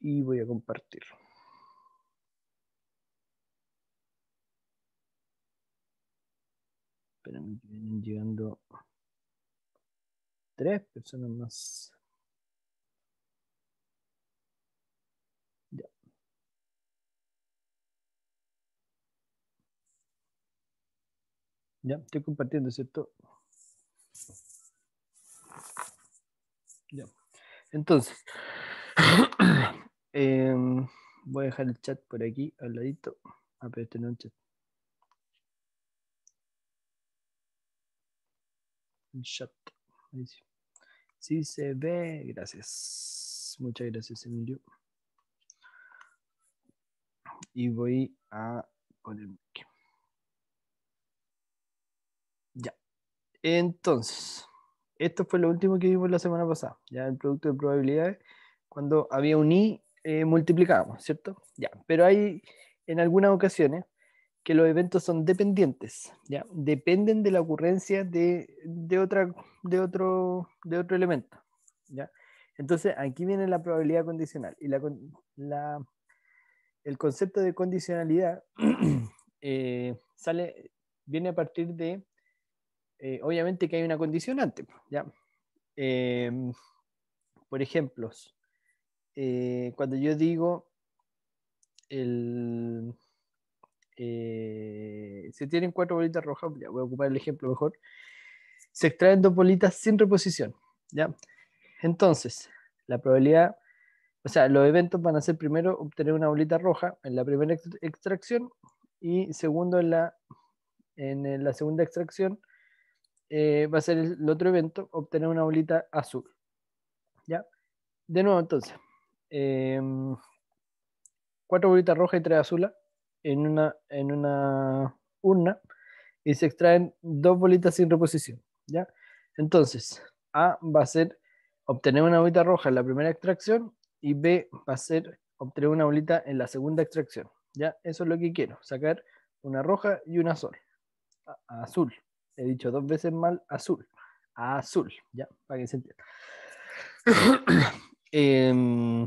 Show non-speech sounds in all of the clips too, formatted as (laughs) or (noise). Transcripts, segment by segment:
y voy a compartir. Esperen, vienen llegando tres personas más. Ya. Ya, estoy compartiendo, ¿cierto? Ya. Entonces, Em, voy a dejar el chat por aquí, al ladito. Ah, este no un chat. Un chat. Sí se ve. Gracias. Muchas gracias, Emilio. Y voy a ponerme aquí. Ya. Entonces, esto fue lo último que vimos la semana pasada. Ya el producto de probabilidades. Cuando había un i eh, multiplicamos, ¿cierto? Ya, pero hay en algunas ocasiones que los eventos son dependientes, ¿ya? Dependen de la ocurrencia de, otra, de, otro, de otro elemento, ¿ya? Entonces, aquí viene la probabilidad condicional. Y la, la, el concepto de condicionalidad (clears throat) eh, sale, viene a partir de, eh, obviamente que hay una condicionante, ¿ya? Em, por ejemplos, eh, cuando yo digo el, eh, se tienen cuatro bolitas rojas, voy a ocupar el ejemplo mejor, se extraen dos bolitas sin reposición, ¿ya? Entonces, la probabilidad, o sea, los eventos van a ser primero obtener una bolita roja en la primera extracción y segundo en la, en la segunda extracción eh, va a ser el otro evento obtener una bolita azul, ¿ya? De nuevo, entonces, Em, cuatro bolitas rojas y tres azules en una, en una urna y se extraen dos bolitas sin reposición. ¿ya? Entonces, A va a ser obtener una bolita roja en la primera extracción y B va a ser obtener una bolita en la segunda extracción. ¿ya? Eso es lo que quiero, sacar una roja y una azul. azul. He dicho dos veces mal azul. azul, ¿ya? Para que se entienda. (coughs) Em,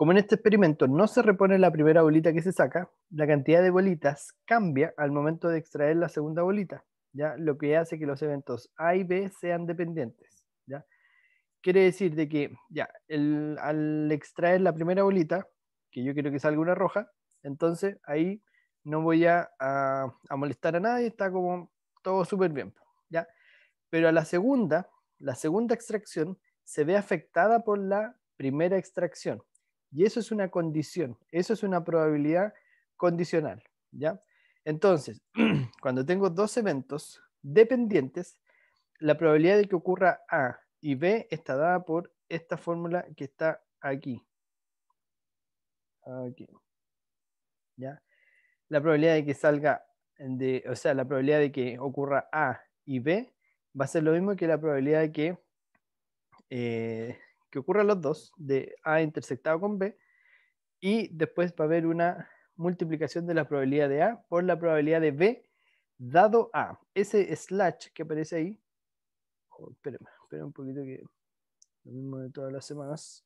como en este experimento no se repone la primera bolita que se saca, la cantidad de bolitas cambia al momento de extraer la segunda bolita, ¿ya? lo que hace que los eventos A y B sean dependientes. ¿ya? Quiere decir de que ya, al extraer la primera bolita, que yo quiero que salga una roja, entonces ahí no voy a, a, molestar a nadie, está como todo súper bien. ¿ya? Pero a la segunda, la segunda extracción se ve afectada por la primera extracción. Y eso es una condición, eso es una probabilidad condicional, ¿ya? Entonces, (clears throat) cuando tengo dos eventos dependientes, la probabilidad de que ocurra A y B está dada por esta fórmula que está aquí. Aquí. ¿Ya? La probabilidad de que salga de, o sea, la probabilidad de que ocurra A y B va a ser lo mismo que la probabilidad de que eh, que ocurran los dos, de A intersectado con B, y después va a haber una multiplicación de la probabilidad de A por la probabilidad de B dado A. Ese slash que aparece ahí, oh, un poquito que lo mismo de todas las semanas.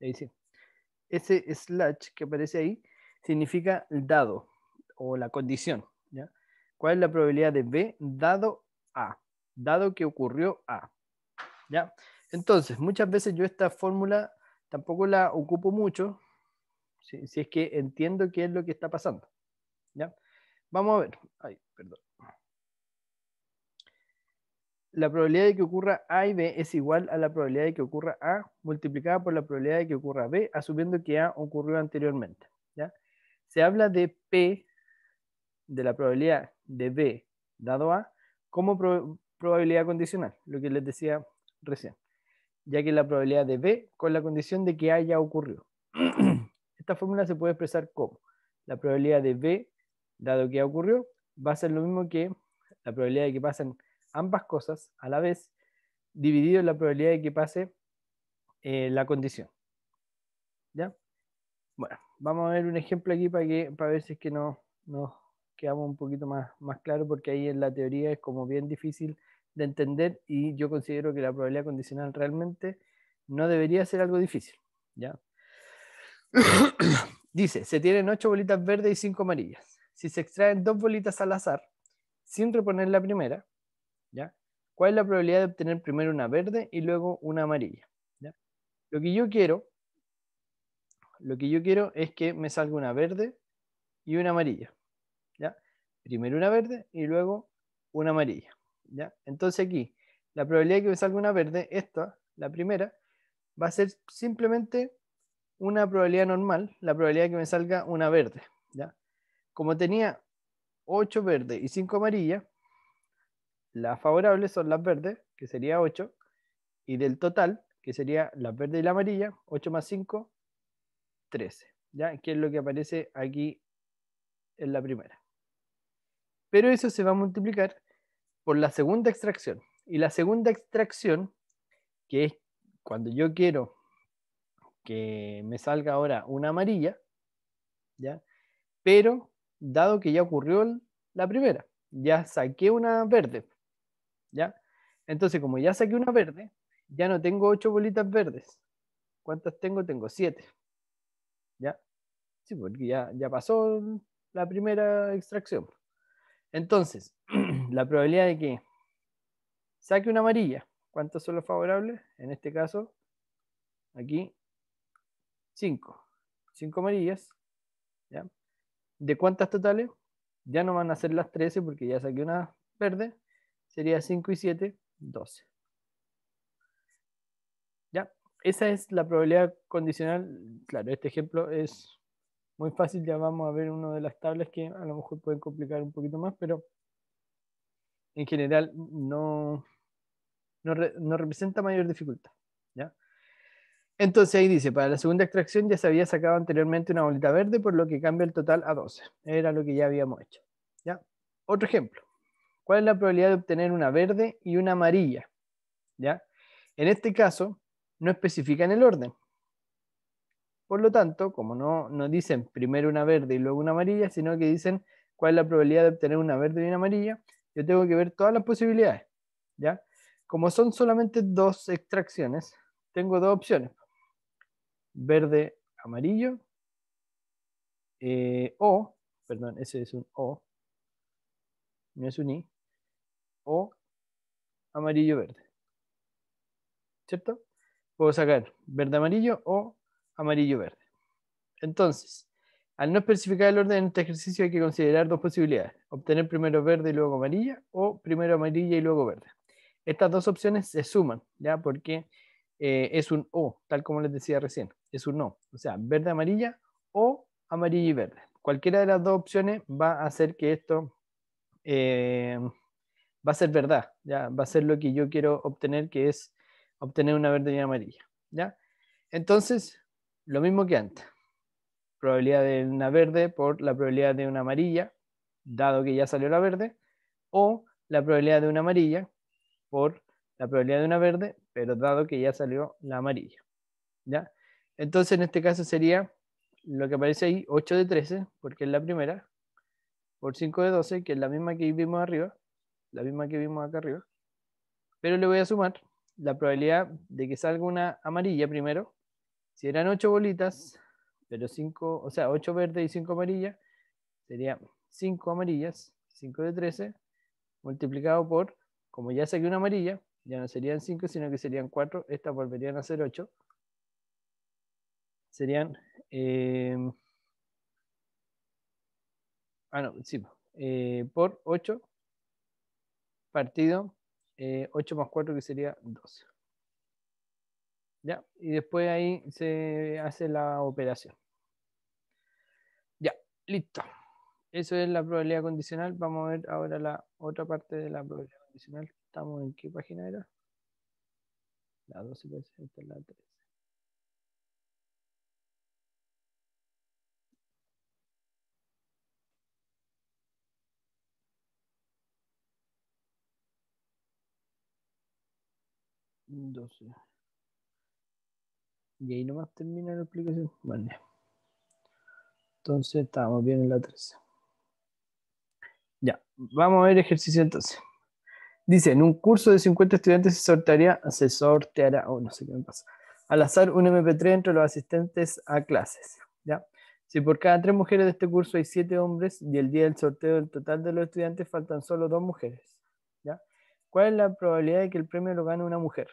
Ahí sí. Ese slash que aparece ahí significa el dado o la condición. ¿ya? ¿Cuál es la probabilidad de B dado A? Dado que ocurrió A. ¿Ya? Entonces, muchas veces yo esta fórmula tampoco la ocupo mucho, si, es que entiendo qué es lo que está pasando. ¿Ya? Vamos a ver. Ay, perdón. La probabilidad de que ocurra A y B es igual a la probabilidad de que ocurra A multiplicada por la probabilidad de que ocurra B, asumiendo que A ocurrió anteriormente. ¿ya? Se habla de P de la probabilidad de B dado A como probabilidad condicional, lo que les decía recién, ya que la probabilidad de B con la condición de que haya ocurrido (clears throat) Esta fórmula se puede expresar como la probabilidad de B dado que ha ocurrió va a ser lo mismo que la probabilidad de que pasen ambas cosas a la vez dividido la probabilidad de que pase eh, la condición. ¿Ya? Bueno, vamos a ver un ejemplo aquí para, que, para ver si es que no, no quedamos un poquito más, más claro porque ahí en la teoría es como bien difícil de entender y yo considero que la probabilidad condicional realmente no debería ser algo difícil. ¿ya? (coughs) Dice, se tienen ocho bolitas verdes y cinco amarillas. Si se extraen dos bolitas al azar, sin reponer la primera, ¿ya? ¿cuál es la probabilidad de obtener primero una verde y luego una amarilla? Lo que yo quiero, lo que yo quiero es que me salga una verde y una amarilla primero una verde y luego una amarilla. ¿ya? Entonces aquí, la probabilidad de que me salga una verde, esta, la primera, va a ser simplemente una probabilidad normal, la probabilidad de que me salga una verde. ¿ya? Como tenía 8 verdes y 5 amarillas, las favorables son las verdes, que sería 8, y del total, que sería las verdes y la amarilla, 8 más 5, 13, ¿ya? que es lo que aparece aquí en la primera. Pero eso se va a multiplicar por la segunda extracción. Y la segunda extracción, que es cuando yo quiero que me salga ahora una amarilla, ¿ya? Pero dado que ya ocurrió la primera, ya saqué una verde, ¿ya? Entonces, como ya saqué una verde, ya no tengo ocho bolitas verdes. ¿Cuántas tengo? Tengo siete. ¿Ya? Sí, porque ya, ya pasó la primera extracción. Entonces, (clears throat) la probabilidad de que saque una amarilla, ¿cuántos son los favorables? En este caso, aquí, 5. 5 amarillas. ¿ya? ¿De cuántas totales? Ya no van a ser las 13 porque ya saqué una verde. Sería 5 y 7, 12. ¿Ya? Esa es la probabilidad condicional. Claro, este ejemplo es muy fácil, ya vamos a ver una de las tablas que a lo mejor pueden complicar un poquito más, pero en general no, no, representa mayor dificultad. Entonces ahí dice, para la segunda extracción ya se había sacado anteriormente una bolita verde, por lo que cambia el total a 12. Era lo que ya habíamos hecho. ¿ya? Otro ejemplo. ¿Cuál es la probabilidad de obtener una verde y una amarilla? ¿Ya? En este caso, no especifican el orden. Por lo tanto, como no, no dicen primero una verde y luego una amarilla, sino que dicen cuál es la probabilidad de obtener una verde y una amarilla, yo tengo que ver todas las posibilidades. ¿ya? Como son solamente dos extracciones, tengo dos opciones. Verde, amarillo, eh, o, perdón, ese es un O, no es un I, o amarillo-verde. ¿Cierto? Puedo sacar verde-amarillo o amarillo, verde. Entonces, al no especificar el orden en este ejercicio hay que considerar dos posibilidades, obtener primero verde y luego amarilla o primero amarilla y luego verde. Estas dos opciones se suman, ¿ya? Porque eh, es un O, tal como les decía recién, es un O, o sea, verde, amarilla o amarilla y verde. Cualquiera de las dos opciones va a hacer que esto eh, va a ser verdad, ¿ya? Va a ser lo que yo quiero obtener, que es obtener una verde y una amarilla, ¿ya? Entonces, lo mismo que antes. Probabilidad de una verde por la probabilidad de una amarilla, dado que ya salió la verde, o la probabilidad de una amarilla por la probabilidad de una verde, pero dado que ya salió la amarilla. ¿ya? Entonces en este caso sería lo que aparece ahí, 8 de 13, porque es la primera, por 5 de 12, que es la misma que vimos arriba, la misma que vimos acá arriba, pero le voy a sumar la probabilidad de que salga una amarilla primero, si eran ocho bolitas, pero 5, o sea, ocho verdes y cinco amarillas, sería cinco amarillas, 5 de 13, multiplicado por, como ya saqué una amarilla, ya no serían 5, sino que serían 4, estas volverían a ser 8. Serían, eh, ah no, sí, eh, por 8 partido 8 eh, más 4 que sería 12. ¿ya? Y después ahí se hace la operación. Ya, listo. Eso es la probabilidad condicional. Vamos a ver ahora la otra parte de la probabilidad condicional. Estamos en qué página era? La 12 pues, esta la 13. Y ahí nomás termina la explicación. Vale. Entonces estamos bien en la 13. Ya, vamos a ver ejercicio entonces. Dice, en un curso de 50 estudiantes se sortearía, se sorteará, o oh, no sé qué me pasa, al azar un MP3 entre los asistentes a clases. ¿ya? Si por cada tres mujeres de este curso hay siete hombres y el día del sorteo del total de los estudiantes faltan solo dos mujeres. ¿ya? ¿Cuál es la probabilidad de que el premio lo gane una mujer?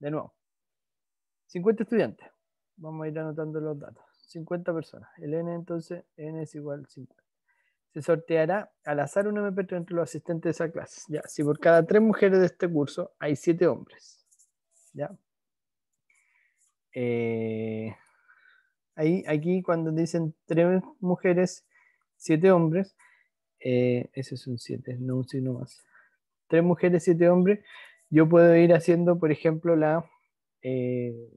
De nuevo, 50 estudiantes. Vamos a ir anotando los datos. 50 personas. El n entonces, n es igual a 50. Se sorteará al azar un MP3 entre los asistentes de esa clase. Ya, si por cada tres mujeres de este curso hay siete hombres. Eh, ahí, aquí cuando dicen tres mujeres, siete hombres, eh, ese es un 7, no un signo más. Tres mujeres, siete hombres. Yo puedo ir haciendo, por ejemplo, la eh,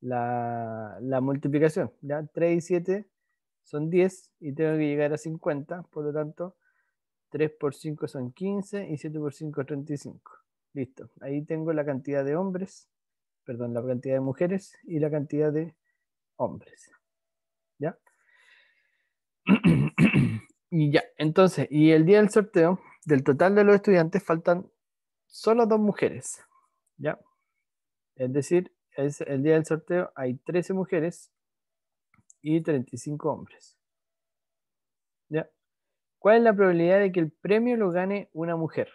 la, la, multiplicación. ¿ya? 3 y 7 son 10 y tengo que llegar a 50, por lo tanto 3 por 5 son 15 y 7 por 5 es 35. Listo, ahí tengo la cantidad de hombres, perdón, la cantidad de mujeres y la cantidad de hombres. ¿Ya? (clears throat) y ya, entonces, y el día del sorteo, del total de los estudiantes faltan solo dos mujeres. ¿Ya? Es decir, es el día del sorteo hay 13 mujeres y 35 hombres. ¿Ya? ¿Cuál es la probabilidad de que el premio lo gane una mujer?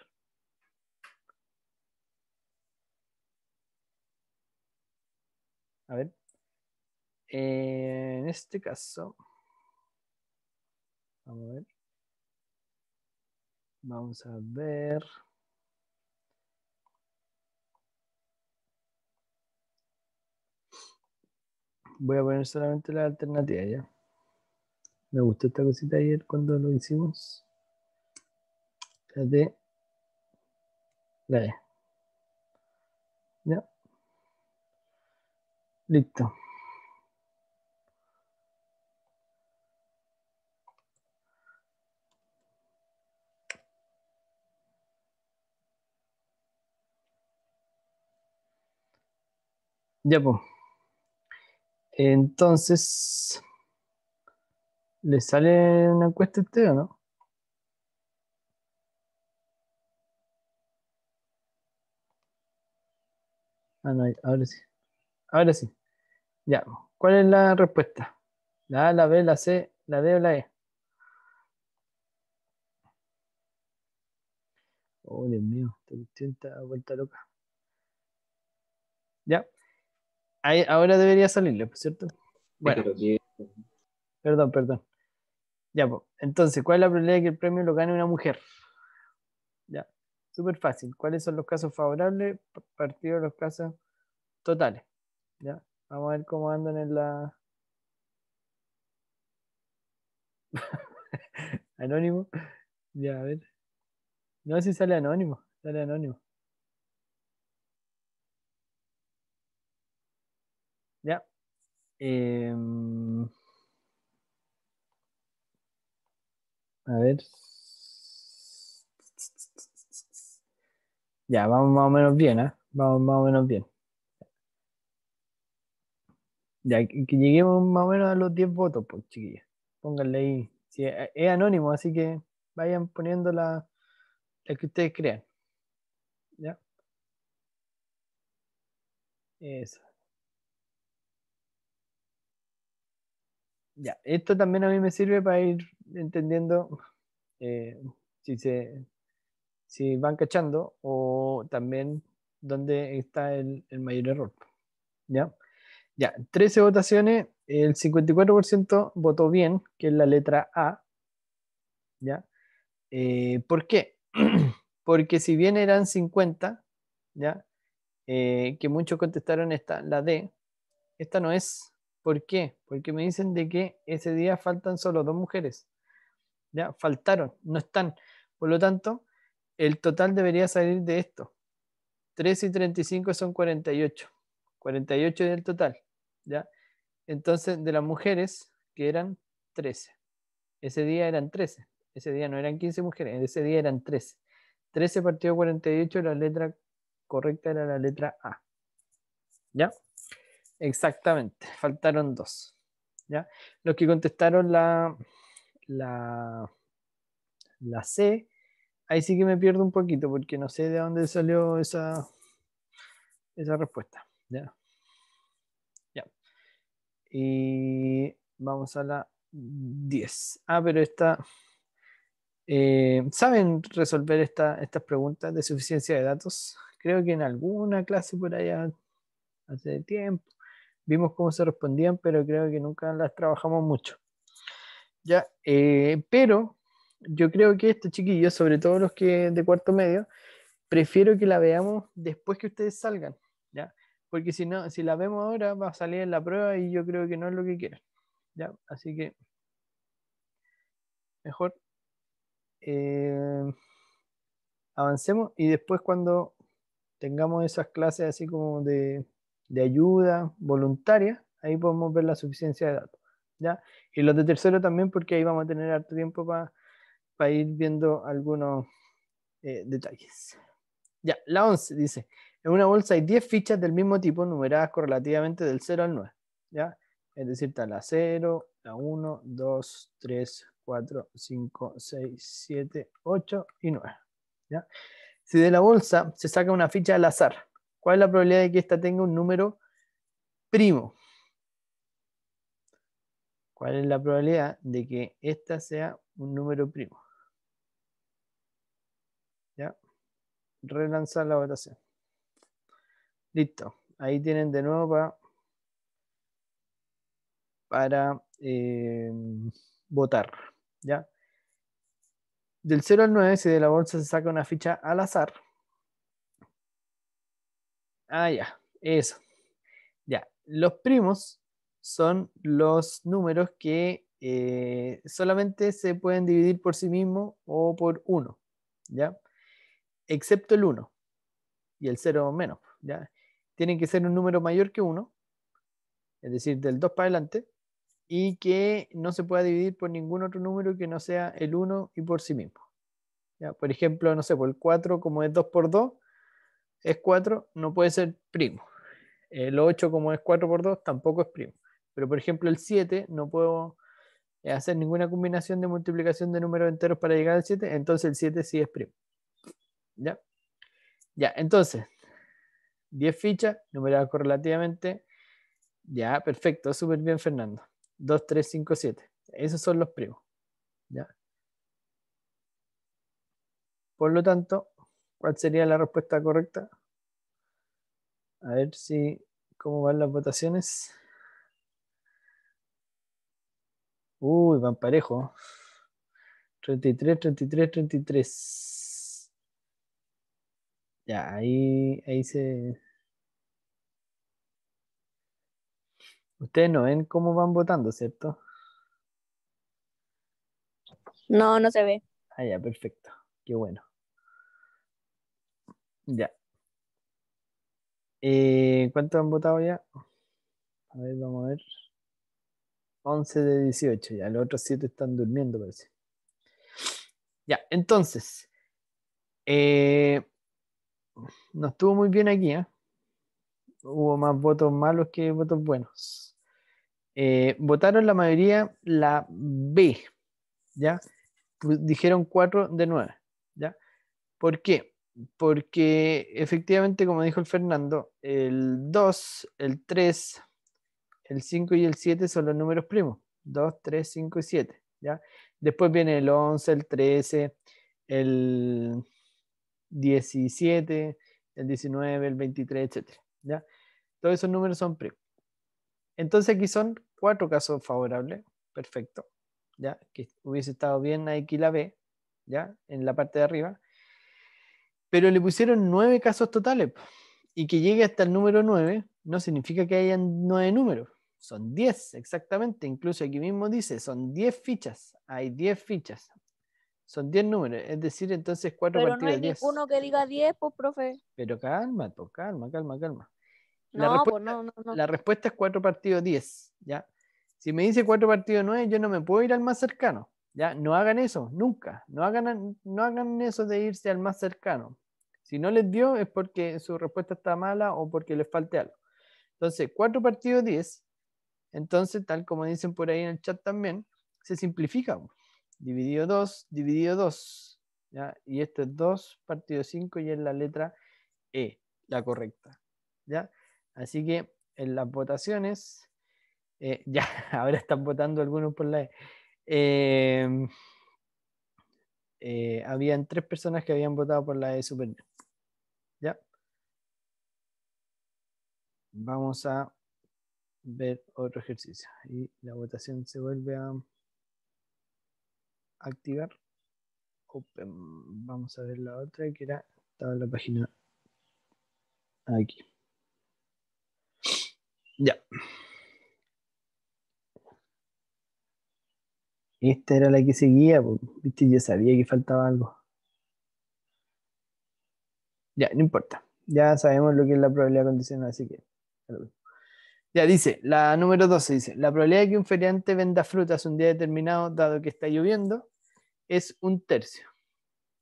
A ver. En este caso, vamos a ver. Vamos a ver. voy a poner solamente la alternativa ya. Me gustó esta cosita ayer cuando lo hicimos. La de La e. Ya. Listo. Ya pues. Entonces, ¿le sale una encuesta a usted o no? Ah, no, ahora sí. Ahora sí. Ya, ¿cuál es la respuesta? ¿La A, la B, la C, la D o la E? Oh, Dios mío, está vuelta loca. Ya, ahora debería salirle, ¿cierto? Bueno. Perdón, perdón. Ya, Entonces, ¿cuál es la probabilidad de que el premio lo gane una mujer? Ya. Súper fácil. ¿Cuáles son los casos favorables? Partido de los casos totales. Ya. Vamos a ver cómo andan en la. (laughs) anónimo. Ya, a ver. No sé si sale anónimo. Sale anónimo. Em, a ver. Ya, vamos más o menos bien, ¿ah? Vamos más o menos bien. Ya, que, lleguemos más o menos a los 10 votos, pues, chiquillas. Pónganle ahí. Eh, es anónimo, así que vayan poniendo la, la que ustedes crean. ¿Ya? Eso. esto también a mí me sirve para ir entendiendo eh, si si van cachando o también dónde está el, mayor error. ¿Ya? Ya, 13 votaciones, el 54% votó bien, que es la letra A. ¿Ya? Eh, ¿Por qué? (clears throat) Porque si bien eran 50, ¿ya? Eh, que muchos contestaron esta, la D, esta no es ¿Por qué? Porque me dicen de que ese día faltan solo dos mujeres. Ya, faltaron, no están. Por lo tanto, el total debería salir de esto. 3 y 35 son 48. 48 del total. ¿ya? Entonces, de las mujeres, que eran 13. Ese día eran 13. Ese día no eran 15 mujeres, ese día eran 13. 13 partido 48, la letra correcta era la letra A. ¿Ya? Exactamente, faltaron dos. ¿ya? Los que contestaron la, la, C, ahí sí que me pierdo un poquito porque no sé de dónde salió esa, esa respuesta. Y vamos a la 10. Ah, pero esta... Eh, ¿Saben resolver estas preguntas de suficiencia de datos? Creo que en alguna clase por allá hace tiempo vimos cómo se respondían, pero creo que nunca las trabajamos mucho. Ya, eh, pero yo creo que estos chiquillos, sobre todo los que de cuarto medio, prefiero que la veamos después que ustedes salgan, ¿ya? Porque si no, si la vemos ahora, va a salir en la prueba y yo creo que no es lo que quieren, ¿ya? Así que, mejor eh, avancemos y después cuando tengamos esas clases así como de de ayuda voluntaria, ahí podemos ver la suficiencia de datos. ¿ya? Y los de tercero también, porque ahí vamos a tener harto tiempo para ir viendo algunos eh, detalles. Ya, la 11 dice, en una bolsa hay 10 fichas del mismo tipo numeradas correlativamente del 0 al 9. ¿ya? Es decir, está la 0, la 1, 2, 3, 4, 5, 6, 7, 8 y 9. Si de la bolsa se saca una ficha al azar, ¿Cuál es la probabilidad de que esta tenga un número primo? ¿Cuál es la probabilidad de que esta sea un número primo? ¿Ya? Relanzar la votación. Listo. Ahí tienen de nuevo para, para em, votar. ¿Ya? Del 0 al 9, si de la bolsa se saca una ficha al azar, Ah, ya, eso. Ya, los primos son los números que eh, solamente se pueden dividir por sí mismos o por uno, ¿ya? Excepto el 1 y el 0 menos, ¿ya? Tienen que ser un número mayor que 1, es decir, del 2 para adelante, y que no se pueda dividir por ningún otro número que no sea el 1 y por sí mismo. ¿ya? Por ejemplo, no sé, por el 4 como es 2 por 2, es 4, no puede ser primo. El 8, como es 4 por 2, tampoco es primo. Pero, por ejemplo, el 7, no puedo eh, hacer ninguna combinación de multiplicación de números enteros para llegar al 7, entonces el 7 sí es primo. ¿Ya? Ya, entonces, 10 fichas, numeradas correlativamente. Ya, perfecto, súper bien, Fernando. 2, 3, 5, 7. Esos son los primos. ¿Ya? Por lo tanto, ¿Cuál sería la respuesta correcta? A ver si cómo van las votaciones. Uy, van parejo. 33, 33, 33. Ya, ahí, ahí se... Ustedes no ven cómo van votando, ¿cierto? No, no se ve. Ah, ya, perfecto. Qué bueno. Ya. Eh, ¿Cuántos han votado ya? A ver, vamos a ver. 11 de 18, ya. Los otros 7 están durmiendo, parece. Ya, entonces. Eh, no estuvo muy bien aquí, ¿eh? Hubo más votos malos que votos buenos. Eh, votaron la mayoría la B, ¿ya? Dijeron 4 de 9, ¿ya? ¿Por qué? porque efectivamente, como dijo el Fernando, el 2, el 3, el 5 y el 7 son los números primos. 2, 3, 5 y 7. ¿ya? Después viene el 11, el 13, el 17, el 19, el 23, etc. ¿ya? Todos esos números son primos. Entonces aquí son cuatro casos favorables. Perfecto. ¿ya? Que hubiese estado bien aquí la B, ¿ya? en la parte de arriba pero le pusieron nueve casos totales. Y que llegue hasta el número nueve no significa que hayan nueve números. Son diez, exactamente. Incluso aquí mismo dice, son diez fichas. Hay diez fichas. Son diez números. Es decir, entonces cuatro partidos no hay ninguno que diga diez, pues, profe. Pero calma, pues, calma, calma, calma. La, no, respuesta, pues, no, la respuesta es cuatro partidos diez, ¿ya? Si me dice cuatro partidos nueve, yo no me puedo ir al más cercano. Ya, no hagan eso, nunca. No hagan, no hagan eso de irse al más cercano. Si no les dio es porque su respuesta está mala o porque les falte algo. Entonces, 4 partido 10. Entonces, tal como dicen por ahí en el chat también, se simplifica. Dividido 2, dividido 2. Y esto es 2 partido 5 y es la letra E, la correcta. ¿ya? Así que en las votaciones, eh, (laughs) ya, ahora están votando algunos por la E. Em, eh, habían tres personas que habían votado por la E Supernet. Vamos a ver otro ejercicio. Y la votación se vuelve a activar. Vamos a ver la otra que era, estaba en la página aquí. Ya. Esta era la que seguía, viste, ya sabía que faltaba algo. Ya, no importa. Ya sabemos lo que es la probabilidad condicional, así que ya dice, la número 12 dice, la probabilidad de que un feriante venda frutas un día determinado, dado que está lloviendo, es un tercio.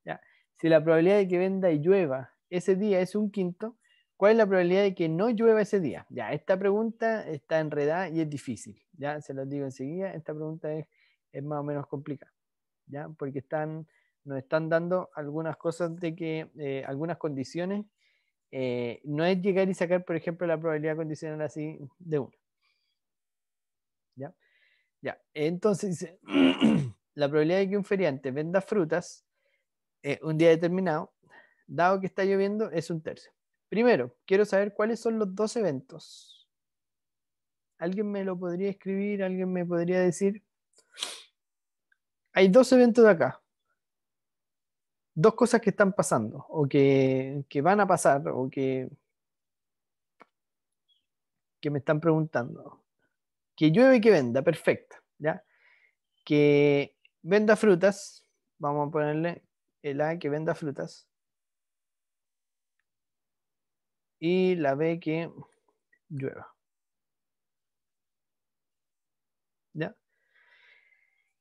Ya. Si la probabilidad de que venda y llueva ese día es un quinto, ¿cuál es la probabilidad de que no llueva ese día? Ya, esta pregunta está enredada y es difícil. Ya, se los digo enseguida, esta pregunta es, es más o menos complicada. Ya, porque están, nos están dando algunas cosas de que, eh, algunas condiciones eh, no es llegar y sacar, por ejemplo, la probabilidad condicional así de uno ¿Ya? Entonces (clears throat) la probabilidad de que un feriante venda frutas eh, un día determinado, dado que está lloviendo, es un tercio. Primero, quiero saber cuáles son los dos eventos. ¿Alguien me lo podría escribir? ¿Alguien me podría decir? Hay dos eventos de acá dos cosas que están pasando o que, van a pasar o que, que me están preguntando. Que llueve y que venda, perfecto. ¿ya? Que venda frutas, vamos a ponerle el A que venda frutas. Y la B que llueva. ¿Ya?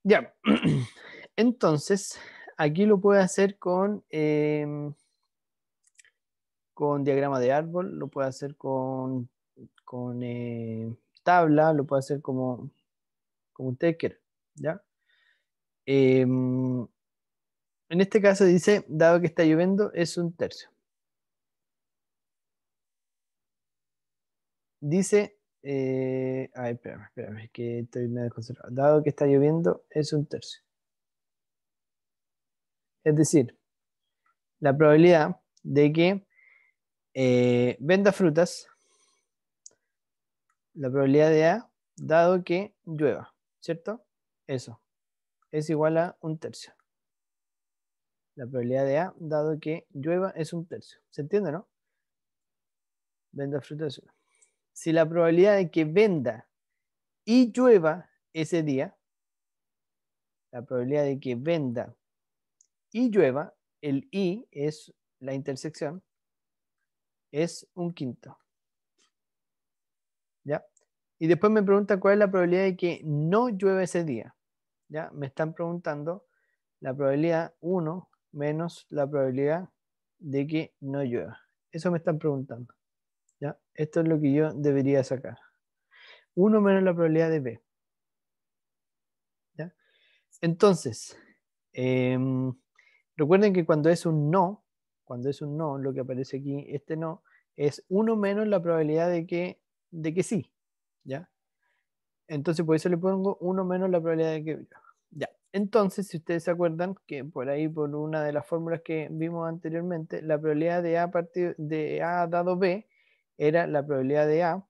Ya. (clears throat) Entonces, aquí lo puede hacer con, em, con diagrama de árbol, lo puede hacer con, con eh, tabla, lo puede hacer como, como usted quiera. ¿ya? Em, en este caso dice, dado que está lloviendo, es un tercio. Dice, eh, ay, espérame, espérame, que estoy medio concentrado. Dado que está lloviendo, es un tercio. Es decir, la probabilidad de que eh, venda frutas, la probabilidad de A, dado que llueva, ¿cierto? Eso, es igual a un tercio. La probabilidad de A, dado que llueva, es un tercio. ¿Se entiende, no? Venda frutas Si la probabilidad de que venda y llueva ese día, la probabilidad de que venda y llueva, el i es la intersección, es un quinto. ¿Ya? Y después me pregunta cuál es la probabilidad de que no llueva ese día. ¿Ya? Me están preguntando la probabilidad 1 menos la probabilidad de que no llueva. Eso me están preguntando. ¿Ya? Esto es lo que yo debería sacar. 1 menos la probabilidad de B. ¿Ya? Entonces, em, Recuerden que cuando es un no, cuando es un no, lo que aparece aquí, este no, es uno menos la probabilidad de que, de que sí, ¿ya? Entonces por eso le pongo uno menos la probabilidad de que... Ya, entonces si ustedes se acuerdan que por ahí, por una de las fórmulas que vimos anteriormente, la probabilidad de A, de A dado B era la probabilidad de A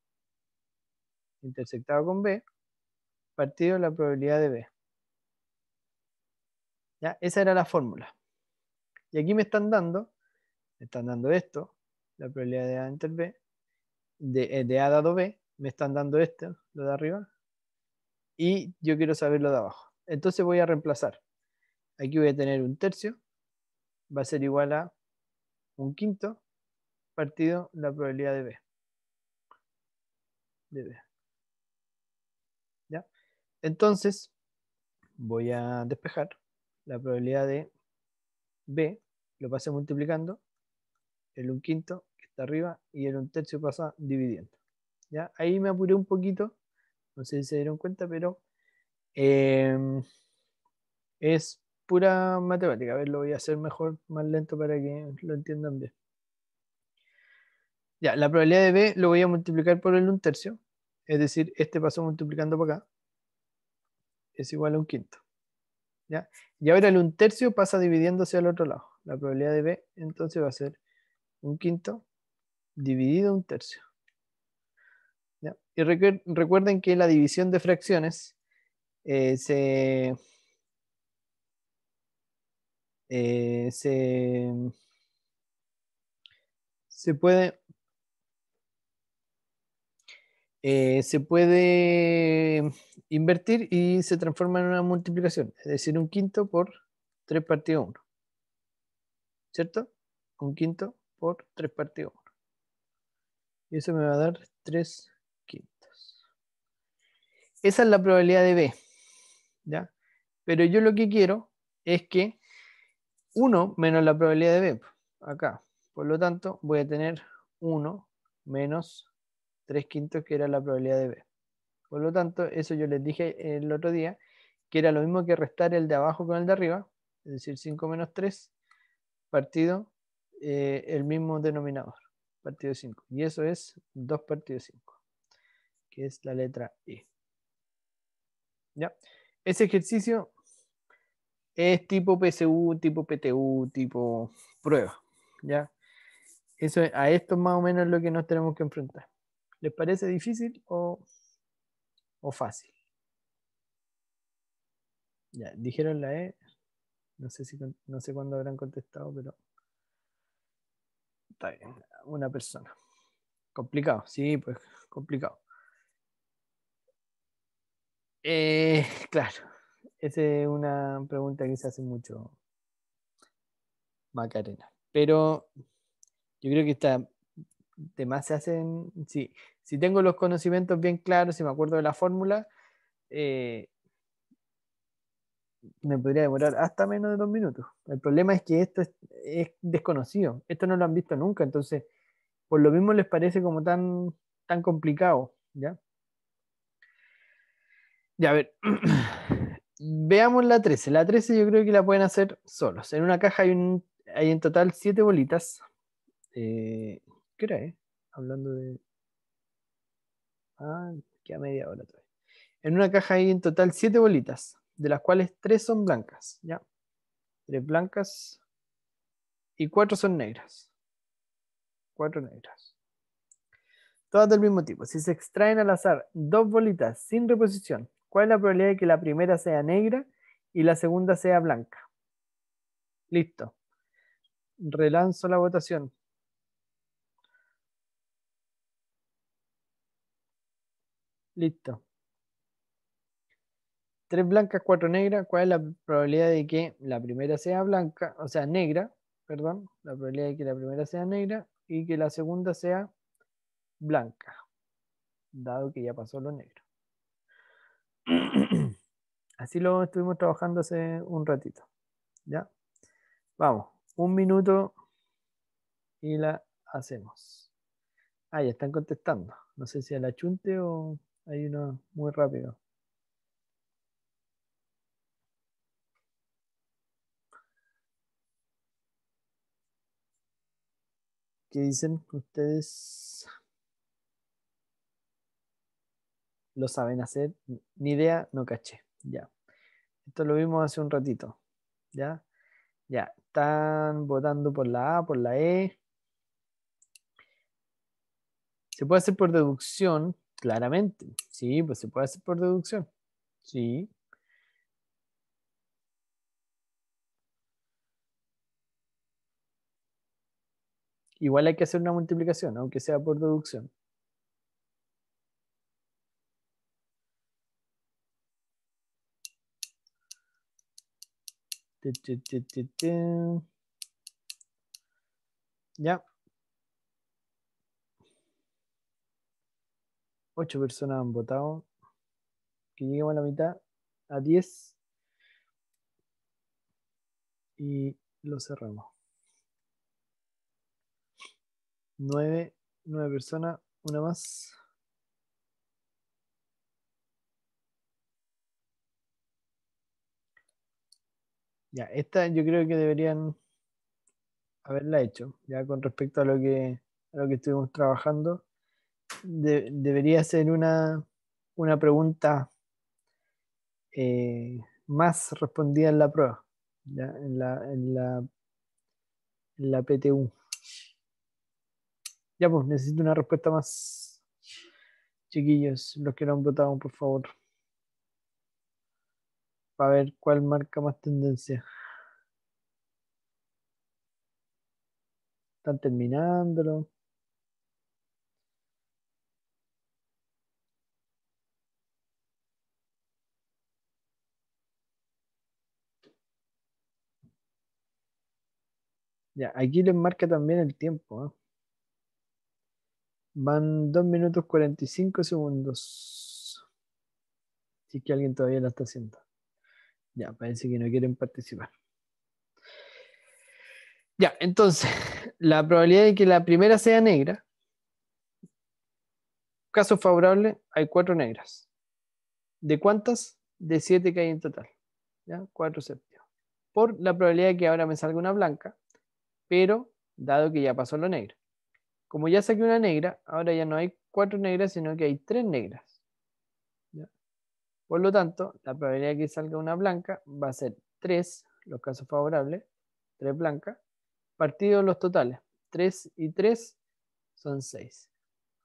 intersectado con B partido de la probabilidad de B. ¿Ya? Esa era la fórmula. Y aquí me están dando, me están dando esto, la probabilidad de A entre B, eh, de, A dado B, me están dando este, lo de arriba, y yo quiero saber lo de abajo. Entonces voy a reemplazar. Aquí voy a tener un tercio, va a ser igual a un quinto partido la probabilidad de B. De B. ¿Ya? Entonces, voy a despejar la probabilidad de b, lo pasé multiplicando, el 1 quinto que está arriba y el 1 tercio pasa dividiendo. ¿ya? Ahí me apuré un poquito, no sé si se dieron cuenta, pero em, es pura matemática. A ver, lo voy a hacer mejor, más lento para que lo entiendan bien. Ya, la probabilidad de B lo voy a multiplicar por el 1 tercio. Es decir, este paso multiplicando por acá es igual a un quinto. ¿ya? Y ahora el un tercio pasa dividiéndose al otro lado. La probabilidad de B entonces va a ser un quinto dividido un tercio. Y recuerden que la división de fracciones eh, eh, se, se puede eh, se puede invertir y se transforma en una multiplicación, es decir, un quinto por 3 partido 1. ¿Cierto? Un quinto por 3 partido 1. Y eso me va a dar 3 quintos. Esa es la probabilidad de B. ¿ya? Pero yo lo que quiero es que 1 menos la probabilidad de B, acá. Por lo tanto, voy a tener 1 menos 3 quintos, que era la probabilidad de B. Por lo tanto, eso yo les dije el otro día, que era lo mismo que restar el de abajo con el de arriba, es decir, 5 menos 3, partido eh, el mismo denominador, partido 5. Y eso es 2 partido 5, que es la letra E. ¿Ya? Ese ejercicio es tipo PSU, tipo PTU, tipo prueba. ¿Ya? Eso, a esto más o menos lo que nos tenemos que enfrentar. ¿Les parece difícil o, fácil? Ya, dijeron la E. No sé, si, no sé cuándo habrán contestado, pero está bien. Una persona. Complicado, sí, pues complicado. Eh, claro, esa es una pregunta que se hace mucho, Macarena. Pero yo creo que está demás se hacen, sí, si tengo los conocimientos bien claros, y me acuerdo de la fórmula, eh, me podría demorar hasta menos de dos minutos. El problema es que esto es, desconocido, esto no lo han visto nunca, entonces por lo mismo les parece como tan, tan complicado, ¿ya? a ver, (clears throat) veamos la 13. La 13 yo creo que la pueden hacer solos. En una caja hay, hay en total 7 bolitas. Eh, ¿Qué Hablando de. Ah, queda media hora todavía. En una caja hay en total siete bolitas, de las cuales tres son blancas, ¿ya? Tres blancas y cuatro son negras. Cuatro negras. Todas del mismo tipo. Si se extraen al azar dos bolitas sin reposición, ¿cuál es la probabilidad de que la primera sea negra y la segunda sea blanca? Listo. Relanzo la votación. Listo. Tres blancas, cuatro negras. ¿Cuál es la probabilidad de que la primera sea blanca? O sea, negra, perdón. La probabilidad de que la primera sea negra y que la segunda sea blanca. Dado que ya pasó lo negro. (clears throat) Así lo estuvimos trabajando hace un ratito. ¿Ya? Vamos. Un minuto y la hacemos. Ah, ya están contestando. No sé si a la chunte o... Hay uno muy rápido. ¿Qué dicen ustedes? ¿Lo saben hacer? Ni idea, no caché. Ya. Esto lo vimos hace un ratito. ¿Ya? Ya. Están votando por la A, por la E. Se puede hacer por deducción, Claramente, sí, pues se puede hacer por deducción. Sí. Igual hay que hacer una multiplicación, aunque sea por deducción. Ya. Ocho personas han votado. Que lleguemos a la mitad, a 10. Y lo cerramos. 9, Nueve personas, una más. Ya, esta yo creo que deberían haberla hecho, ya con respecto a lo que, a lo que estuvimos trabajando debería ser una, una pregunta eh, más respondida en la prueba, En, la, en, la, PTU. Ya, pues necesito una respuesta más. Chiquillos, los que no han votado, por favor. Para ver cuál marca más tendencia. Están terminándolo. Ya, aquí les marca también el tiempo. ¿ah? Van 2 minutos 45 segundos. Así que alguien todavía la está haciendo. Ya, parece que no quieren participar. Ya, entonces, la probabilidad de que la primera sea negra, caso favorable, hay cuatro negras. ¿De cuántas? De siete que hay en total. ¿Ya? Cuatro séptimos. Por la probabilidad de que ahora me salga una blanca, pero dado que ya pasó lo negro. Como ya saqué una negra, ahora ya no hay cuatro negras, sino que hay tres negras. Por lo tanto, la probabilidad de que salga una blanca va a ser 3, los casos favorables, tres blancas, partido los totales, 3 y 3 son 6.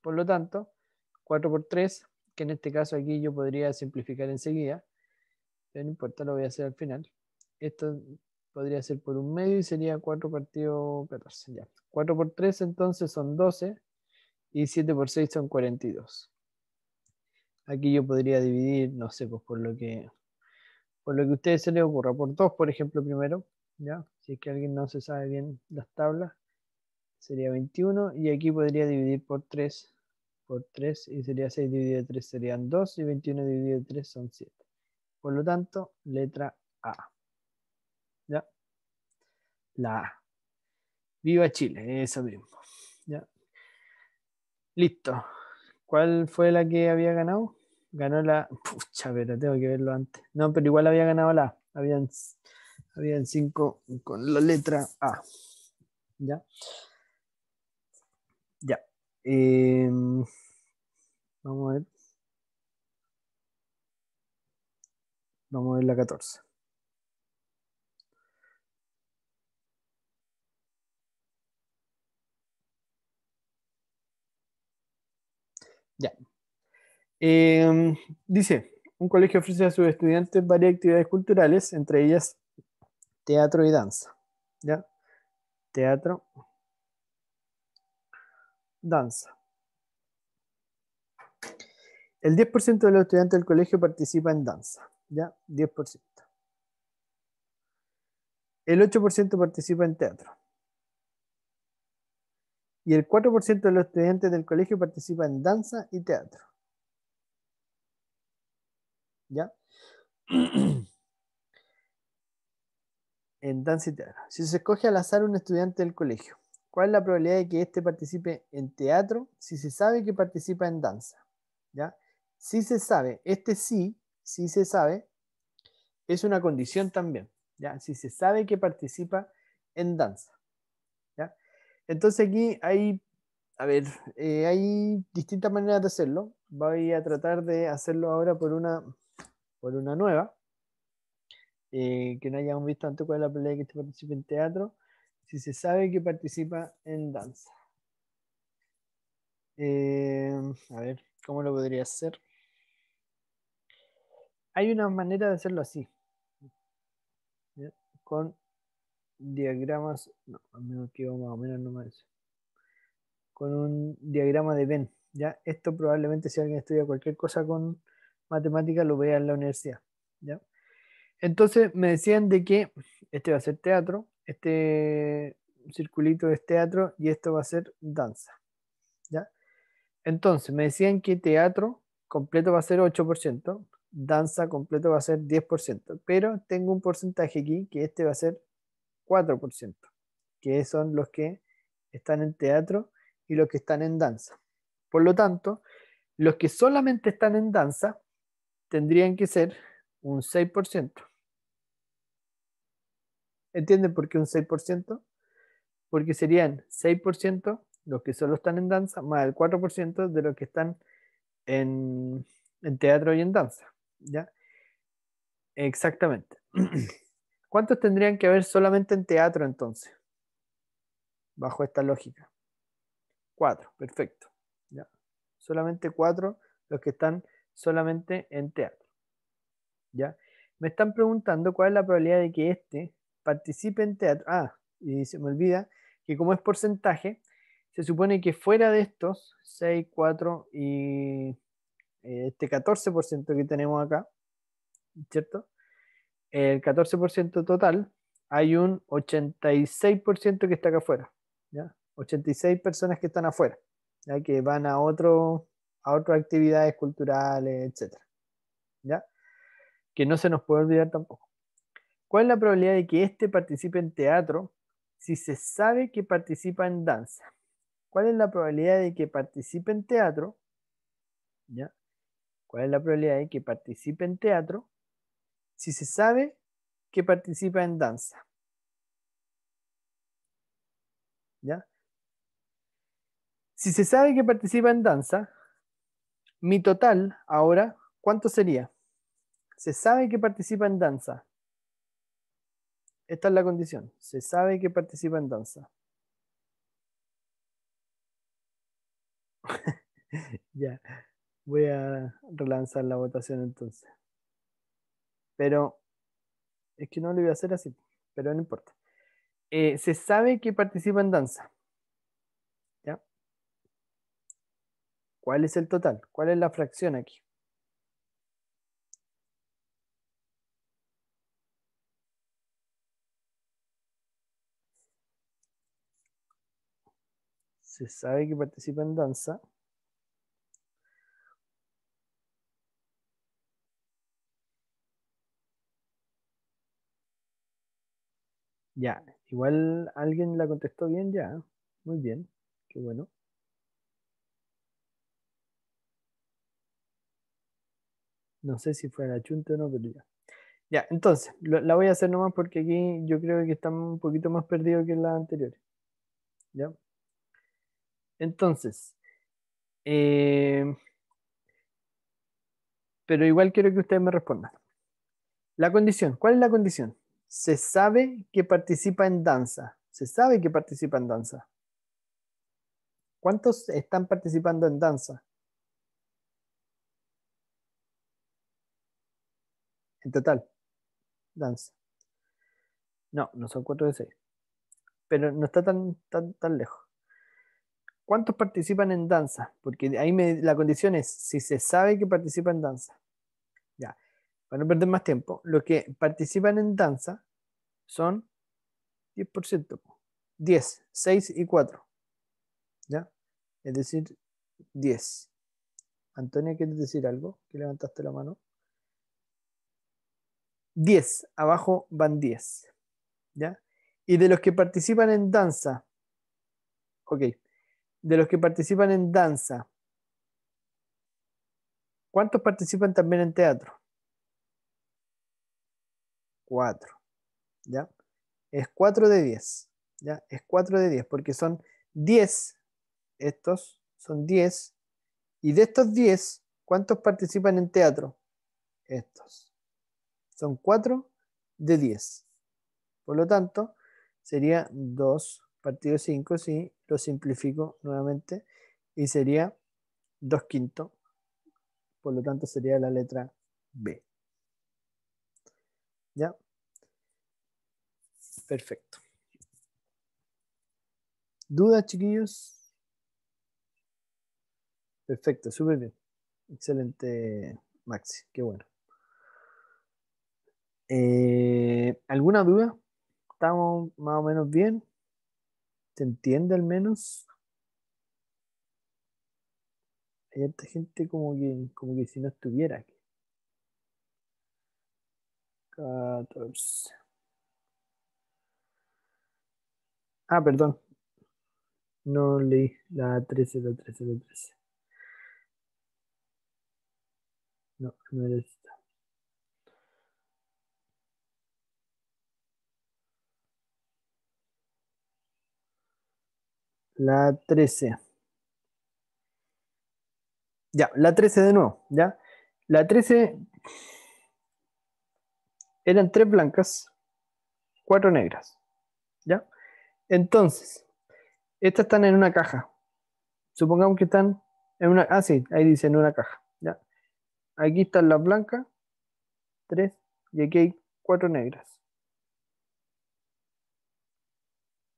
Por lo tanto, 4 por 3, que en este caso aquí yo podría simplificar enseguida, pero no importa, lo voy a hacer al final. Esto podría ser por un medio y sería 4 partido 14. 4 por 3 entonces son 12 y 7 por 6 son 42. Aquí yo podría dividir, no sé, pues por lo que por lo que a ustedes se les ocurra, por 2 por ejemplo primero, ya, si es que alguien no se sabe bien las tablas, sería 21 y aquí podría dividir por 3 por 3 y sería 6 dividido 3 serían 2 y 21 dividido 3 son 7. Por lo tanto, letra A la A. Viva Chile, eso mismo. Listo. ¿Cuál fue la que había ganado? Ganó la. Pucha, pero tengo que verlo antes. No, pero igual había ganado la A. Habían, cinco con la letra A. ¿Ya? Ya. Em, vamos a ver. Vamos a ver la 14. Ya. Em, dice, un colegio ofrece a sus estudiantes varias actividades culturales, entre ellas teatro y danza. ¿Ya? Teatro, danza. El 10% de los estudiantes del colegio participa en danza. ¿Ya? 10%. El 8% participa en teatro y el 4% de los estudiantes del colegio participa en danza y teatro. ¿Ya? (clears throat) en danza y teatro. Si se escoge al azar un estudiante del colegio, ¿cuál es la probabilidad de que éste participe en teatro si se sabe que participa en danza? ¿Ya? Si se sabe, este sí, si se sabe, es una condición también. ¿ya? Si se sabe que participa en danza. Entonces aquí hay, a ver, eh, hay distintas maneras de hacerlo. Voy a tratar de hacerlo ahora por una, por una nueva, eh, que no hayamos visto antes cuál es la pelea que este participa en teatro, si se sabe que participa en danza. Eh, a ver, ¿cómo lo podría hacer? Hay una manera de hacerlo así. Con diagramas, no, Con un diagrama de Venn. ¿ya? Esto probablemente si alguien estudia cualquier cosa con matemáticas lo vea en la universidad. Entonces me decían de que este va a ser teatro, este circulito es teatro y esto va a ser danza. ¿ya? Entonces me decían que teatro completo va a ser 8%, danza completo va a ser 10%, pero tengo un porcentaje aquí que este va a ser 4%, que son los que están en teatro y los que están en danza. Por lo tanto, los que solamente están en danza tendrían que ser un 6%. ¿Entienden por qué un 6%? Porque serían 6% los que solo están en danza más el 4% de los que están en, en, teatro y en danza. ¿ya? Exactamente. (clears throat) ¿Cuántos tendrían que haber solamente en teatro entonces? Bajo esta lógica. Cuatro, perfecto. Solamente cuatro los que están solamente en teatro. ¿Ya? Me están preguntando cuál es la probabilidad de que este participe en teatro. Ah, y se me olvida que como es porcentaje, se supone que fuera de estos 6, 4 y eh, este 14% que tenemos acá, ¿cierto? el 14% total, hay un 86% que está acá afuera. ¿ya? 86 personas que están afuera, ¿ya? que van a, otro, a otras actividades culturales, etc. ¿ya? Que no se nos puede olvidar tampoco. ¿Cuál es la probabilidad de que este participe en teatro si se sabe que participa en danza? ¿Cuál es la probabilidad de que participe en teatro? ¿Ya? ¿Cuál es la probabilidad de que participe en teatro si se sabe que participa en danza. ¿Ya? Si se sabe que participa en danza, mi total ahora, ¿cuánto sería? Se sabe que participa en danza. Esta es la condición. Se sabe que participa en danza. (laughs) ya. Voy a relanzar la votación entonces. Pero es que no lo voy a hacer así, pero no importa. Eh, se sabe que participa en danza. ¿Ya? ¿Cuál es el total? ¿Cuál es la fracción aquí? Se sabe que participa en danza. Ya, igual alguien la contestó bien ya. ¿eh? Muy bien, qué bueno. No sé si fue la chunta o no, pero ya. Ya, entonces, la voy a hacer nomás porque aquí yo creo que estamos un poquito más perdidos que en las anteriores. ¿Ya? Entonces, eh, pero igual quiero que ustedes me respondan. La condición, ¿cuál es la condición? se sabe que participa en danza. Se sabe que participa en danza. ¿Cuántos están participando en danza? En total, danza. No, no son cuatro de seis. Pero no está tan, tan, lejos. ¿Cuántos participan en danza? Porque ahí la condición es si se sabe que participa en danza para no perder más tiempo, los que participan en danza son 10%, 10, 6 y 4. ¿Ya? Es decir, 10. Antonia, ¿quieres decir algo? Que levantaste la mano. 10, abajo van 10. ¿Ya? Y de los que participan en danza, ok, de los que participan en danza, ¿cuántos participan también en teatro? 4. ¿Ya? Es 4 de 10. ¿Ya? Es 4 de 10 porque son 10. Estos son 10. Y de estos 10, ¿cuántos participan en teatro? Estos. Son 4 de 10. Por lo tanto, sería 2 partido 5, si lo simplifico nuevamente, y sería 2 quinto Por lo tanto, sería la letra B. ¿Ya? Perfecto. ¿Dudas, chiquillos? Perfecto, súper bien. Excelente, Maxi. Qué bueno. Eh, ¿Alguna duda? ¿Estamos más o menos bien? se entiende al menos? Hay gente como que, como que si no estuviera aquí. Ah, perdón. No leí la 13, la 13, la 13. No, no era esta. La 13. Ya, la 13 de nuevo, ¿ya? La 13 eran tres blancas, cuatro negras. ¿Ya? Entonces, estas están en una caja. Supongamos que están en una. Ah, sí, ahí dice en una caja. ¿ya? Aquí están las blancas, tres, y aquí hay cuatro negras.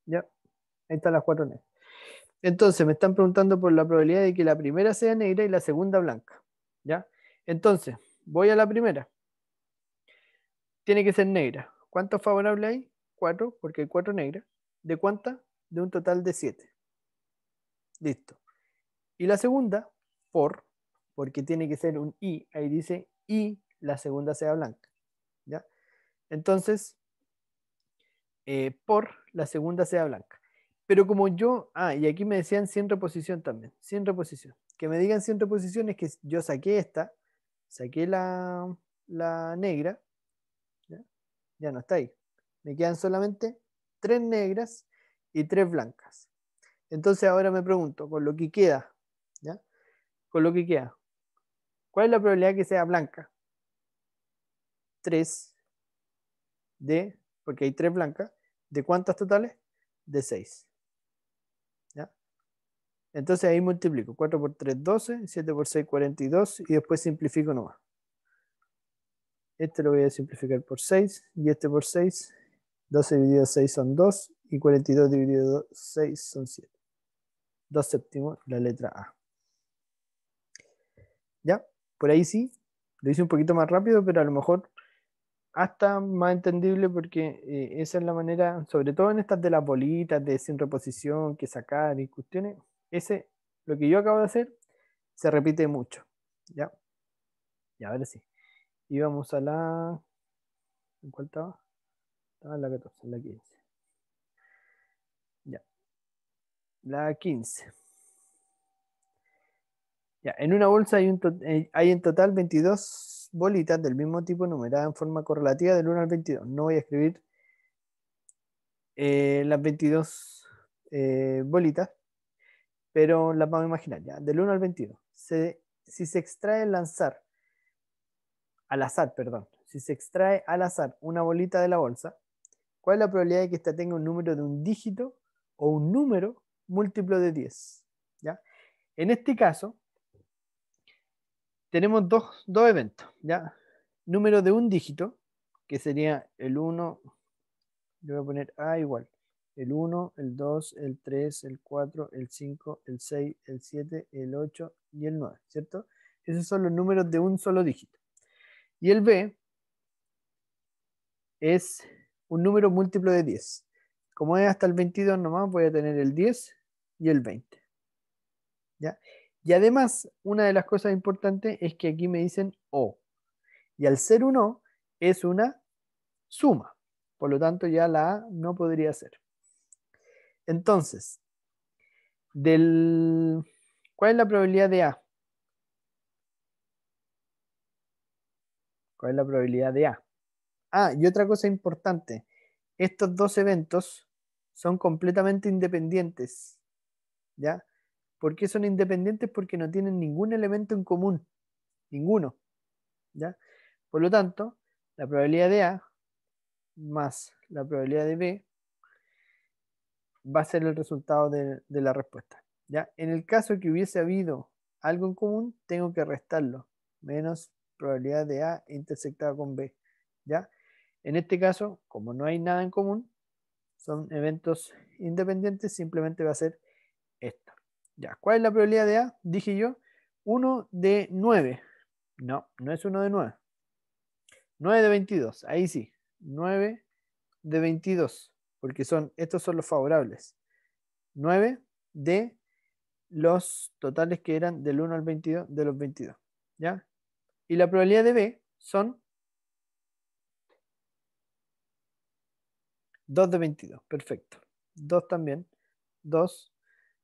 ¿Ya? Ahí están las cuatro negras. Entonces, me están preguntando por la probabilidad de que la primera sea negra y la segunda blanca. ¿Ya? Entonces, voy a la primera tiene que ser negra. ¿Cuántos favorable hay? Cuatro, porque hay cuatro negras. ¿De cuánta? De un total de siete. Listo. Y la segunda, por, porque tiene que ser un I. Ahí dice y la segunda sea blanca. ¿Ya? Entonces, eh, por la segunda sea blanca. Pero como yo, ah, y aquí me decían sin reposición también, sin reposición. Que me digan sin reposición es que yo saqué esta, saqué la, la negra, ya no está ahí. Me quedan solamente tres negras y tres blancas. Entonces ahora me pregunto, con lo que queda, ¿ya? Con lo que queda, ¿cuál es la probabilidad que sea blanca? 3 de, porque hay tres blancas, ¿de cuántas totales? De 6. ¿Ya? Entonces ahí multiplico, 4 por 3, 12, 7 por 6, 42, y después simplifico nomás. Este lo voy a simplificar por 6 y este por 6. 12 dividido 6 son 2 y 42 dividido 6 son 7. 2 séptimos, la letra A. ¿Ya? Por ahí sí, lo hice un poquito más rápido, pero a lo mejor hasta más entendible porque eh, esa es la manera, sobre todo en estas de las bolitas, de sin reposición, que sacar y cuestiones, ese, lo que yo acabo de hacer, se repite mucho. ¿Ya? Y ahora sí vamos a la. ¿En cuál estaba? Estaba en la 14, en la 15. Ya. La 15. Ya, en una bolsa hay, eh, hay en total 22 bolitas del mismo tipo numeradas en forma correlativa del 1 al 22. No voy a escribir eh, las 22 eh, bolitas, pero las vamos a imaginar ya, del 1 al 22. si se extrae el lanzar al azar, perdón, si se extrae al azar una bolita de la bolsa, ¿cuál es la probabilidad de que ésta tenga un número de un dígito o un número múltiplo de 10? ¿ya? En este caso, tenemos dos, eventos, ¿ya? Número de un dígito, que sería el 1, le voy a poner A igual, el 1, el 2, el 3, el 4, el 5, el 6, el 7, el 8 y el 9, ¿cierto? Esos son los números de un solo dígito. Y el B es un número múltiplo de 10. Como es hasta el 22 nomás, voy a tener el 10 y el 20. Y además, una de las cosas importantes es que aquí me dicen O. Y al ser un O, es una suma. Por lo tanto, ya la A no podría ser. Entonces, del, ¿cuál es la probabilidad de A? ¿Cuál es la probabilidad de A? Ah, y otra cosa importante, estos dos eventos son completamente independientes. ¿Ya? ¿Por qué son independientes? Porque no tienen ningún elemento en común. Ninguno. ¿Ya? Por lo tanto, la probabilidad de A más la probabilidad de B va a ser el resultado de, de la respuesta. ¿ya? En el caso que hubiese habido algo en común, tengo que restarlo. Menos probabilidad de A intersectada con B. ¿ya? En este caso, como no hay nada en común, son eventos independientes, simplemente va a ser esto. ¿ya? ¿Cuál es la probabilidad de A? Dije yo, 1 de 9. No, no es 1 de 9. 9 de 22, ahí sí. 9 de 22, porque son, estos son los favorables. 9 de los totales que eran del 1 al 22, de los 22. ¿Ya? y la probabilidad de B son 2 de 22, perfecto. 2 también, 2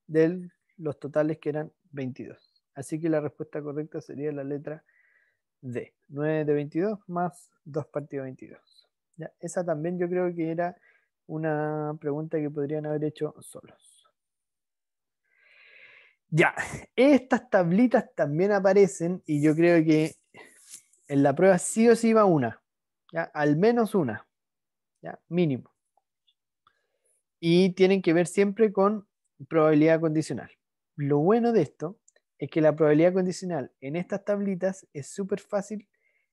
de los totales que eran 22. Así que la respuesta correcta sería la letra D. 9 de 22 más 2 partido 22. esa también yo creo que era una pregunta que podrían haber hecho solos. Ya, estas tablitas también aparecen y yo creo que en la prueba sí o sí va una, ¿ya? al menos una, ¿ya? mínimo. Y tienen que ver siempre con probabilidad condicional. Lo bueno de esto es que la probabilidad condicional en estas tablitas es súper fácil,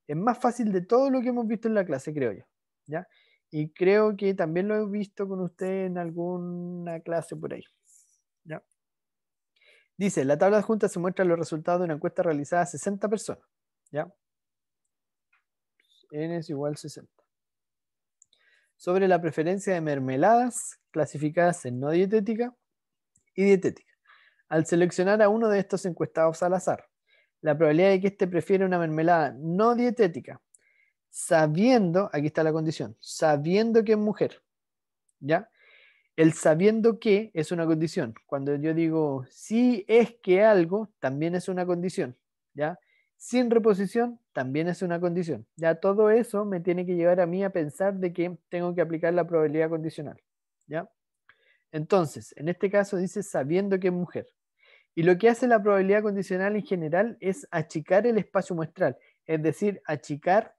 es más fácil de todo lo que hemos visto en la clase, creo yo. ¿ya? Y creo que también lo he visto con usted en alguna clase por ahí. ¿ya? Dice, la tabla adjunta se muestra los resultados de una encuesta realizada a 60 personas. ¿ya? n es igual 60. Sobre la preferencia de mermeladas clasificadas en no dietética y dietética. Al seleccionar a uno de estos encuestados al azar, la probabilidad de que éste prefiera una mermelada no dietética, sabiendo, aquí está la condición, sabiendo que es mujer, ¿ya? El sabiendo que es una condición. Cuando yo digo si es que algo, también es una condición, ¿ya? sin reposición también es una condición. Ya todo eso me tiene que llevar a mí a pensar de que tengo que aplicar la probabilidad condicional. ¿Ya? Entonces, en este caso dice sabiendo que es mujer. Y lo que hace la probabilidad condicional en general es achicar el espacio muestral, es decir, achicar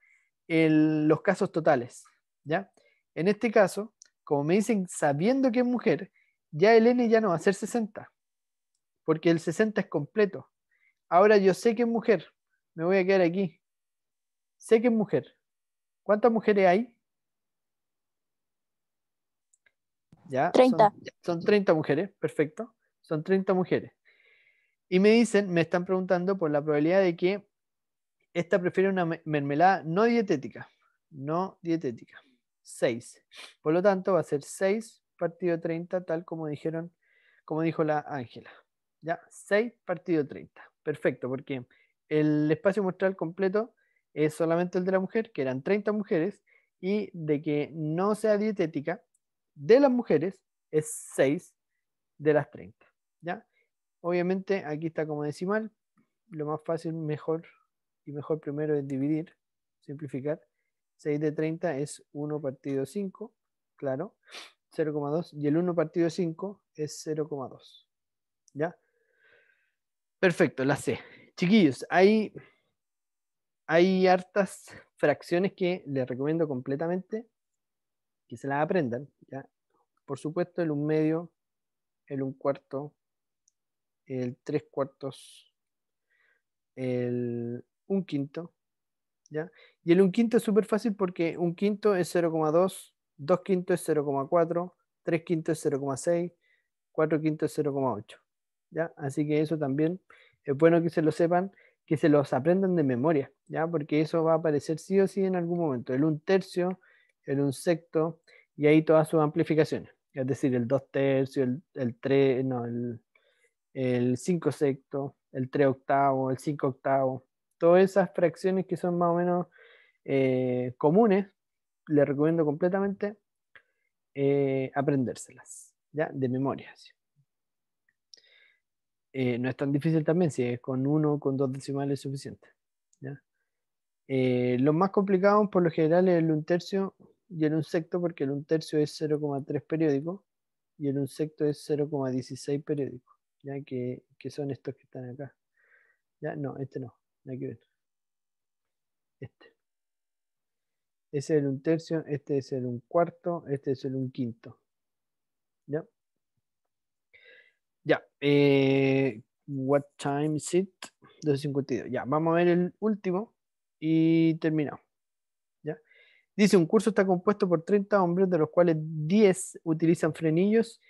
los casos totales. ¿Ya? En este caso, como me dicen sabiendo que es mujer, ya el n ya no va a ser 60, porque el 60 es completo. Ahora yo sé que es mujer, me voy a quedar aquí. Sé que es mujer. ¿Cuántas mujeres hay? ¿Ya? 30. Son, 30 mujeres, perfecto. Son 30 mujeres. Y me dicen, me están preguntando por la probabilidad de que esta prefiere una mermelada no dietética. No dietética. 6. Por lo tanto, va a ser 6 partido 30, tal como dijeron, como dijo la Ángela. ¿Ya? 6 partido 30. Perfecto, porque el espacio muestral completo es solamente el de la mujer, que eran 30 mujeres, y de que no sea dietética, de las mujeres es 6 de las 30. ¿ya? Obviamente aquí está como decimal, lo más fácil, mejor y mejor primero es dividir, simplificar. 6 de 30 es 1 partido 5, claro, 0,2, y el 1 partido 5 es 0,2. ¿Ya? Perfecto, la C. Chiquillos, hay, hartas fracciones que les recomiendo completamente que se las aprendan. ¿ya? Por supuesto, el un medio, el un cuarto, el tres cuartos, el un quinto. ¿ya? Y el un quinto es súper fácil porque un quinto es 0,2, dos quintos es 0,4, 3 quintos es 0,6, 4 quintos es 0,8. ¿ya? Así que eso también es bueno que se lo sepan, que se los aprendan de memoria, ¿ya? Porque eso va a aparecer sí o sí en algún momento, el un tercio, el un sexto, y ahí todas sus amplificaciones, es decir, el 2 tercio, el, el no, el, 5 sexto, el 3 octavo, el 5 octavo, todas esas fracciones que son más o menos eh, comunes, les recomiendo completamente eh, aprendérselas, ¿ya? De memoria. Eh, no es tan difícil también, si es con uno o con dos decimales es suficiente. ¿ya? Eh, más complicado por lo general es el un tercio y el un sexto, porque el un tercio es 0,3 periódico y el un sexto es 0,16 periódico, ¿ya? Que, son estos que están acá. ¿ya? No, este no, hay que ver. Este. Ese es el un tercio, este es el un cuarto, este es el un quinto. ¿Ya? Ya. Eh, what time is it? Ya, vamos a ver el último y terminamos. ¿Ya? Dice, un curso está compuesto por 30 hombres, de los cuales 10 utilizan frenillos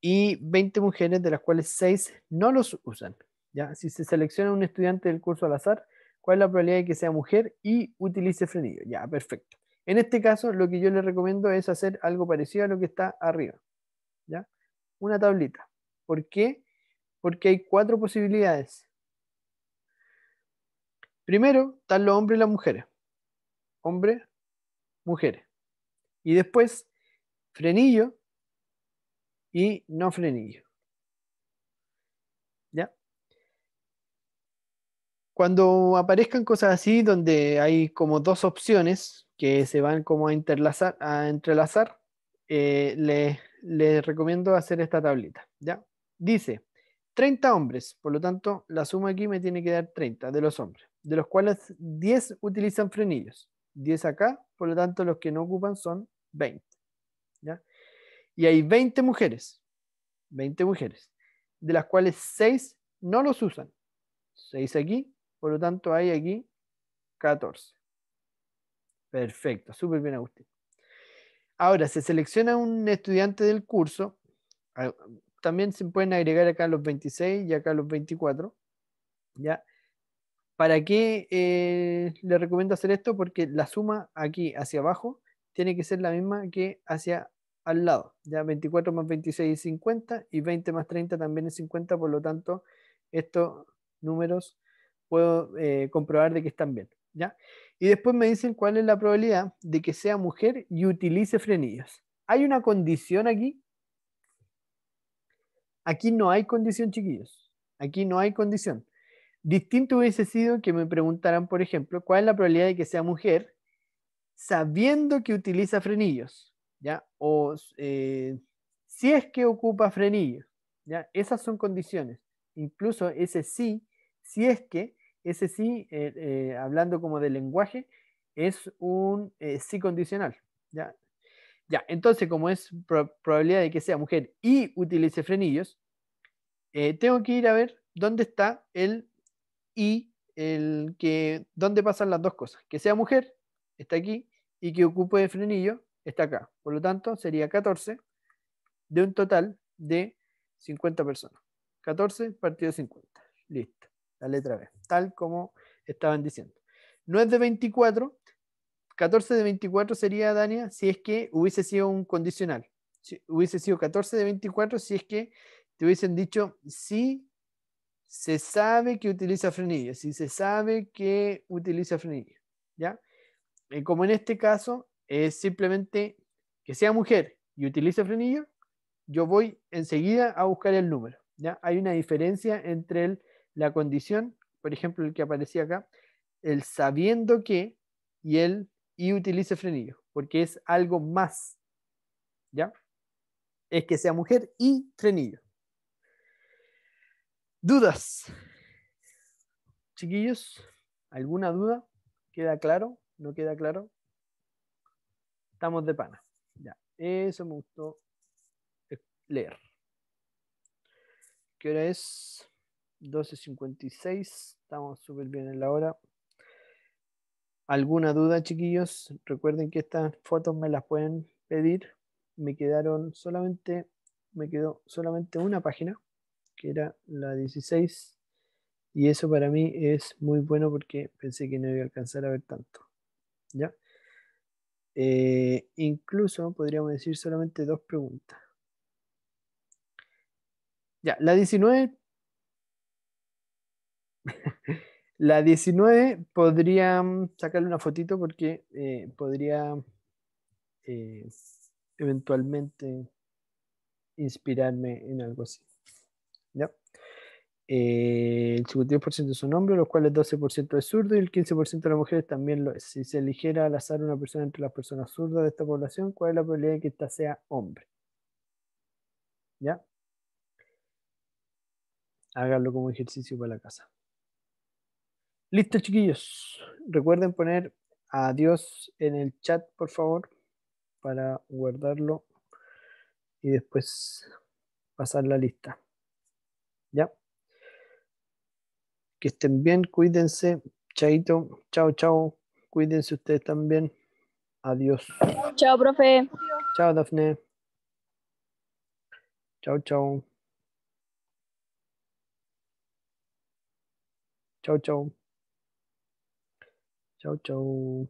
y 20 mujeres, de las cuales 6 no los usan. ¿Ya? Si se selecciona un estudiante del curso al azar, ¿cuál es la probabilidad de que sea mujer y utilice frenillos? Ya, perfecto. En este caso, lo que yo le recomiendo es hacer algo parecido a lo que está arriba. ¿Ya? una tablita. ¿Por qué? Porque hay cuatro posibilidades. Primero están los hombres y las mujeres. hombre, mujeres. Y después frenillo y no frenillo. ¿Ya? Cuando aparezcan cosas así, donde hay como dos opciones que se van como a, interlazar, a entrelazar, eh, les les recomiendo hacer esta tablita. ¿ya? Dice, 30 hombres, por lo tanto, la suma aquí me tiene que dar 30 de los hombres, de los cuales 10 utilizan frenillos, 10 acá, por lo tanto, los que no ocupan son 20. ¿ya? Y hay 20 mujeres, 20 mujeres, de las cuales 6 no los usan. 6 aquí, por lo tanto, hay aquí 14. Perfecto, súper bien, Agustín. Ahora, se selecciona un estudiante del curso, ah, también se pueden agregar acá los 26 y acá los 24, ¿ya? ¿Para qué eh, le recomiendo hacer esto? Porque la suma aquí hacia abajo tiene que ser la misma que hacia al lado, ya 24 más 26 es 50 y 20 más 30 también es 50, por lo tanto estos números puedo eh, comprobar de que están bien. ¿ya? Y después me dicen cuál es la probabilidad de que sea mujer y utilice frenillos. ¿Hay una condición aquí? Aquí no hay condición, chiquillos. Aquí no hay condición. Distinto hubiese sido que me preguntaran, por ejemplo, cuál es la probabilidad de que sea mujer sabiendo que utiliza frenillos, ¿ya? O eh, si es que ocupa frenillos, ¿ya? Esas son condiciones. Incluso ese sí, si es que ese sí, eh, eh, hablando como de lenguaje, es un eh, sí condicional. ¿ya? ya, entonces como es probabilidad de que sea mujer y utilice frenillos, tengo que ir a ver dónde está el y el que, dónde pasan las dos cosas. Que sea mujer, está aquí, y que ocupe de frenillo, está acá. Por lo tanto, sería 14 de un total de 50 personas. 14 partido 50. Listo la letra B, tal como estaban diciendo. No es de 24, 14 de 24 sería, Dania, si es que hubiese sido un condicional. Si hubiese sido 14 de 24 si es que te hubiesen dicho si se sabe que utiliza frenillo, si se sabe que utiliza frenillo, ¿ya? como en este caso es simplemente que sea mujer y utilice frenillo, yo voy enseguida a buscar el número, ¿ya? Hay una diferencia entre el la condición, por ejemplo, el que aparecía acá, el sabiendo que y él, y utilice frenillo, porque es algo más. ¿Ya? Es que sea mujer y frenillo. Dudas. Chiquillos, ¿alguna duda? ¿Queda claro? ¿No queda claro? Estamos de pana. Ya, eso me gustó leer. ¿Qué hora es? 12.56, estamos súper bien en la hora. ¿Alguna duda, chiquillos? Recuerden que estas fotos me las pueden pedir. Me quedaron solamente, me quedó solamente una página, que era la 16, y eso para mí es muy bueno porque pensé que no iba a alcanzar a ver tanto. ¿Ya? Eh, incluso podríamos decir solamente dos preguntas. Ya, la 19 (laughs) La 19 podría mm, sacarle una fotito porque eh, podría eh, eventualmente inspirarme en algo así. ¿Ya? Eh, el 52% son hombres, los cuales 12% es zurdo y el 15% de las mujeres también Si se eligiera al azar una persona entre las personas zurdas de esta población, ¿cuál es la probabilidad de que ésta sea hombre? ¿Ya? Háganlo como ejercicio para la casa. Listo, chiquillos. Recuerden poner adiós en el chat, por favor, para guardarlo y después pasar la lista. ¿Ya? Que estén bien, cuídense. Chaito, chao, chao. Cuídense ustedes también. Adiós. Chao, profe. Chao, Dafne. Chao, chao. Chao, chao. Chau, chau.